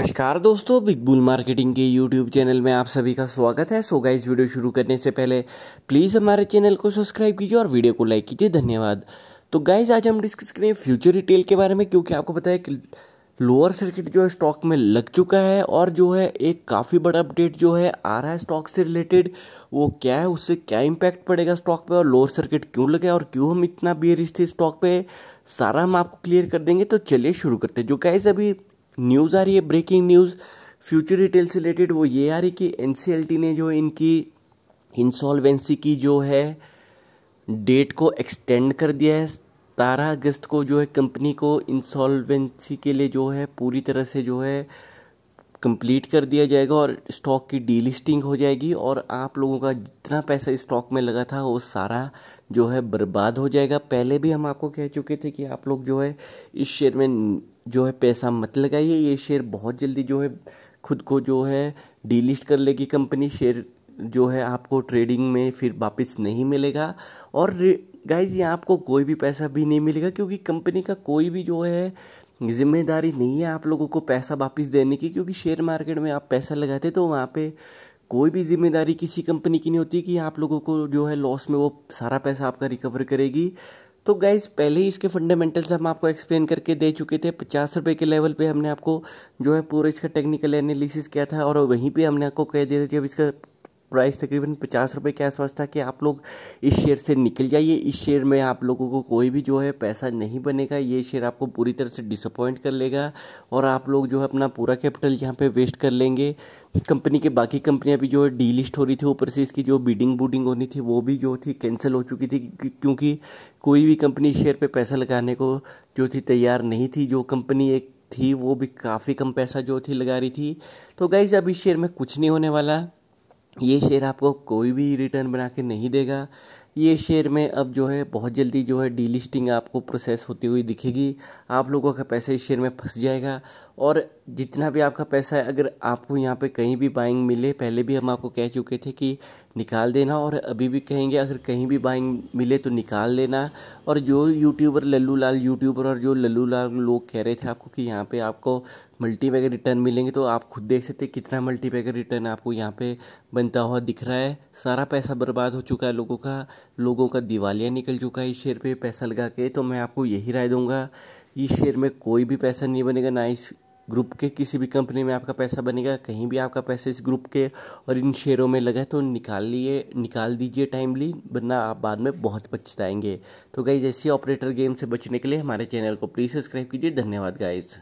नमस्कार दोस्तों Big Bull marketing के यूट्यूब चैनल में आप सभी का स्वागत है सो गाइज़ गाइस वीडियो शुरू करने से पहले प्लीज़ हमारे चैनल को सब्सक्राइब कीजिए और वीडियो को लाइक कीजिए धन्यवाद तो गाइस आज हम डिस्कस करें फ्यूचर रिटेल के बारे में क्योंकि आपको पता है कि लोअर सर्किट जो है स्टॉक में लग चुका है और जो है एक काफ़ी बड़ा अपडेट जो है आ रहा है स्टॉक से रिलेटेड वो क्या है उससे क्या इम्पैक्ट पड़ेगा स्टॉक पे और लोअर सर्किट क्यों लगे और क्यों हम इतना बियरिश थे स्टॉक पे सारा हम आपको क्लियर कर देंगे तो चलिए शुरू करते हैं जो गाइज अभी न्यूज़ आ रही है ब्रेकिंग न्यूज़ फ्यूचर रिटेल से रिलेटेड वो ये आ रही कि एन ने जो इनकी इंसॉल्वेंसी की जो है डेट को एक्सटेंड कर दिया है सतारह अगस्त को जो है कंपनी को इंसॉल्वेंसी के लिए जो है पूरी तरह से जो है कंप्लीट कर दिया जाएगा और स्टॉक की डीलिस्टिंग हो जाएगी और आप लोगों का जितना पैसा स्टॉक में लगा था वो सारा जो है बर्बाद हो जाएगा पहले भी हम आपको कह चुके थे कि आप लोग जो है इस शेयर में जो है पैसा मत लगाइए ये शेयर बहुत जल्दी जो है खुद को जो है डीलिस्ट कर लेगी कंपनी शेयर जो है आपको ट्रेडिंग में फिर वापस नहीं मिलेगा और गाइज ये आपको कोई भी पैसा भी नहीं मिलेगा क्योंकि कंपनी का कोई भी जो है जिम्मेदारी नहीं है आप लोगों को पैसा वापस देने की क्योंकि शेयर मार्केट में आप पैसा लगाते तो वहाँ पे कोई भी जिम्मेदारी किसी कंपनी की नहीं होती कि आप लोगों को जो है लॉस में वो सारा पैसा आपका रिकवर करेगी तो गाइज पहले ही इसके फंडामेंटल्स हम आपको एक्सप्लेन करके दे चुके थे पचास रुपये के लेवल पे हमने आपको जो है पूरा इसका टेक्निकल एनालिसिस किया था और वहीं पे हमने आपको कह दिया था जब इसका प्राइस तकरीबन पचास रुपये के आसपास था कि आप लोग इस शेयर से निकल जाइए इस शेयर में आप लोगों को कोई भी जो है पैसा नहीं बनेगा ये शेयर आपको पूरी तरह से डिसअपॉइंट कर लेगा और आप लोग जो है अपना पूरा कैपिटल यहाँ पे वेस्ट कर लेंगे कंपनी के बाकी कंपनियाँ भी जो है डी लिस्ट हो रही थी ऊपर से इसकी जो बीडिंग बुडिंग होनी थी वो भी जो थी कैंसिल हो चुकी थी क्योंकि कोई भी कंपनी शेयर पर पैसा लगाने को जो थी तैयार नहीं थी जो कंपनी एक थी वो भी काफ़ी कम पैसा जो थी लगा रही थी तो गाइज अब इस शेयर में कुछ नहीं होने वाला ये शेयर आपको कोई भी रिटर्न बना के नहीं देगा ये शेयर में अब जो है बहुत जल्दी जो है डीलिस्टिंग आपको प्रोसेस होती हुई दिखेगी आप लोगों का पैसा इस शेयर में फंस जाएगा और जितना भी आपका पैसा है अगर आपको यहाँ पे कहीं भी बाइंग मिले पहले भी हम आपको कह चुके थे कि निकाल देना और अभी भी कहेंगे अगर कहीं भी बाइंग मिले तो निकाल लेना और जो यूट्यूबर लल्लू लाल यूट्यूबर और जो लल्लू लाल लोग कह रहे थे आपको कि यहाँ पे आपको मल्टी पैकेट रिटर्न मिलेंगे तो आप खुद देख सकते कितना मल्टी पैकेट रिटर्न आपको यहाँ पे बनता हुआ दिख रहा है सारा पैसा बर्बाद हो चुका है लोगों का लोगों का दिवालिया निकल चुका है इस शेयर पर पैसा लगा के तो मैं आपको यही राय दूंगा इस शेयर में कोई भी पैसा नहीं बनेगा ना इस ग्रुप के किसी भी कंपनी में आपका पैसा बनेगा कहीं भी आपका पैसा इस ग्रुप के और इन शेयरों में लगा है तो निकाल लिए निकाल दीजिए टाइमली वरना आप बाद में बहुत पछताएंगे तो गाइज ऐसी ऑपरेटर गेम से बचने के लिए हमारे चैनल को प्लीज़ सब्सक्राइब कीजिए धन्यवाद गाइज़